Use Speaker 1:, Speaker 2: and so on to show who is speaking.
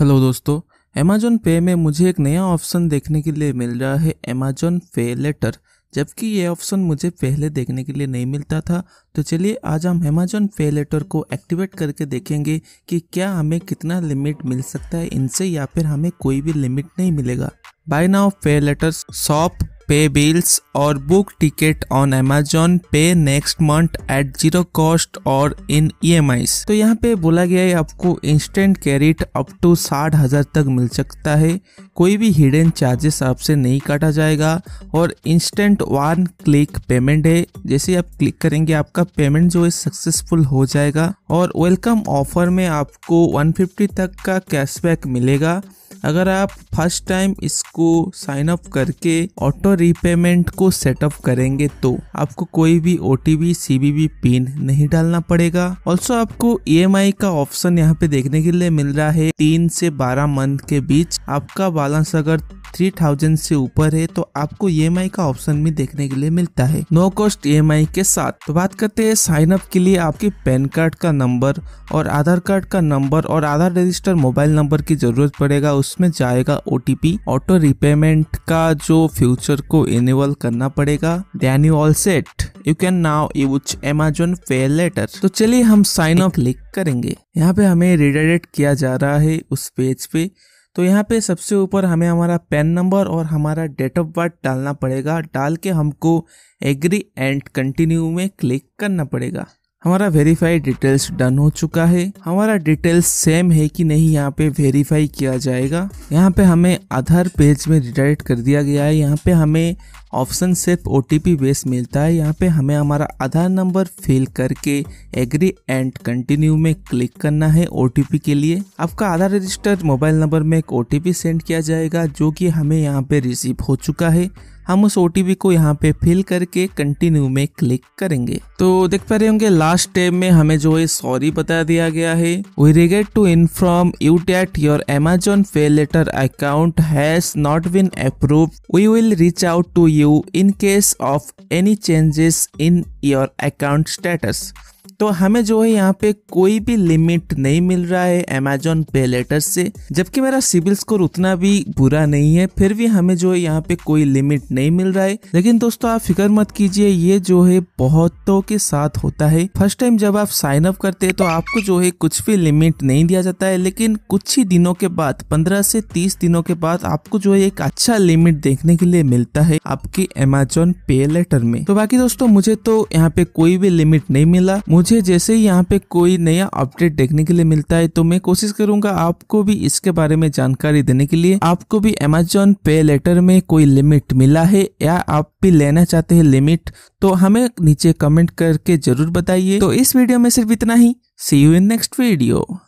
Speaker 1: hello दोस्तों Amazon पे में मुझे एक नया ऑप्शन देखने के लिए मिल रहा है अमेजोन पे लेटर जबकि ये ऑप्शन मुझे पहले देखने के लिए नहीं मिलता था तो चलिए आज हम अमेजोन पे लेटर को एक्टिवेट करके देखेंगे कि क्या हमें कितना लिमिट मिल सकता है इनसे या फिर हमें कोई भी लिमिट नहीं मिलेगा buy now pay later shop pay bills or book ticket on Amazon Pay next month at zero cost or in EMIs तो यहाँ पे बोला गया है आपको इंस्टेंट कैरिट अप टू साठ हज़ार तक मिल सकता है कोई भी हिडन चार्जेस आपसे नहीं काटा जाएगा और इंस्टेंट वन क्लिक पेमेंट है जैसे आप क्लिक करेंगे आपका पेमेंट जो है सक्सेसफुल हो जाएगा और वेलकम ऑफर में आपको 150 तक का कैशबैक मिलेगा अगर आप फर्स्ट टाइम इसको साइन अप करके ऑटो रीपेमेंट को सेटअप करेंगे तो आपको कोई भी ओ टी पिन नहीं डालना पड़ेगा ऑल्सो आपको ई e का ऑप्शन यहाँ पे देखने के लिए मिल रहा है तीन से बारह मंथ के बीच आपका बैलेंस अगर थ्री थाउजेंड से ऊपर है तो आपको ई e का ऑप्शन भी देखने के लिए मिलता है नो कॉस्ट ई के साथ तो बात करते हैं साइन अप के लिए आपके पैन कार्ड का नंबर और आधार कार्ड का नंबर और आधार रजिस्टर मोबाइल नंबर की जरूरत पड़ेगा उसमें जाएगा ओ ऑटो रिपेमेंट का जो फ्यूचर को इनेबल करना पड़ेगा then you all set you can now use Amazon pay later तो चलिए हम साइन अप क्लिक करेंगे यहाँ पे हमें रिडायरेक्ट किया जा रहा है उस पेज पे तो यहाँ पे सबसे ऊपर हमें हमारा पैन नंबर और हमारा डेट ऑफ बर्थ डालना पड़ेगा डाल के हमको एग्री एंड कंटिन्यू में क्लिक करना पड़ेगा हमारा वेरीफाई डिटेल्स डन हो चुका है हमारा डिटेल्स सेम है कि नहीं यहाँ पे वेरीफाई किया जाएगा यहाँ पे हमें आधार पेज में रिडायरेक्ट कर दिया गया है यहाँ पे हमें ऑप्शन सिर्फ ओ टी बेस मिलता है यहाँ पे हमें हमारा आधार नंबर फिल करके एग्री एंड कंटिन्यू में क्लिक करना है ओ के लिए आपका आधार रजिस्टर्ड मोबाइल नंबर में एक ओ सेंड किया जाएगा जो कि हमें यहाँ पे रिसीव हो चुका है हम उस ओ को यहाँ पे फिल करके कंटिन्यू में क्लिक करेंगे तो देख पा रहे होंगे लास्ट टेब में हमें जो है सॉरी बता दिया गया है we regret to inform you that your Amazon pay later account has not been approve we will reach out to you in case of any changes in your account status तो हमें जो है यहाँ पे कोई भी लिमिट नहीं मिल रहा है अमेजोन पे लेटर से जबकि मेरा सिविल स्कोर उतना भी बुरा नहीं है फिर भी हमें जो है यहाँ पे कोई लिमिट नहीं मिल रहा है लेकिन दोस्तों आप फिक्र मत कीजिए ये जो है बहुतों के साथ होता है फर्स्ट टाइम जब आप साइन अप करते हैं तो आपको जो है कुछ भी लिमिट नहीं दिया जाता है लेकिन कुछ ही दिनों के बाद पंद्रह से तीस दिनों के बाद आपको जो है एक अच्छा लिमिट देखने के लिए मिलता है आपके अमेजोन पे लेटर में तो बाकी दोस्तों मुझे तो यहाँ पे कोई भी लिमिट नहीं मिला मुझे मुझे जैसे ही यहाँ पे कोई नया अपडेट देखने के लिए मिलता है तो मैं कोशिश करूंगा आपको भी इसके बारे में जानकारी देने के लिए आपको भी अमेजोन पे लेटर में कोई लिमिट मिला है या आप भी लेना चाहते हैं लिमिट तो हमें नीचे कमेंट करके जरूर बताइए तो इस वीडियो में सिर्फ इतना ही see you in next video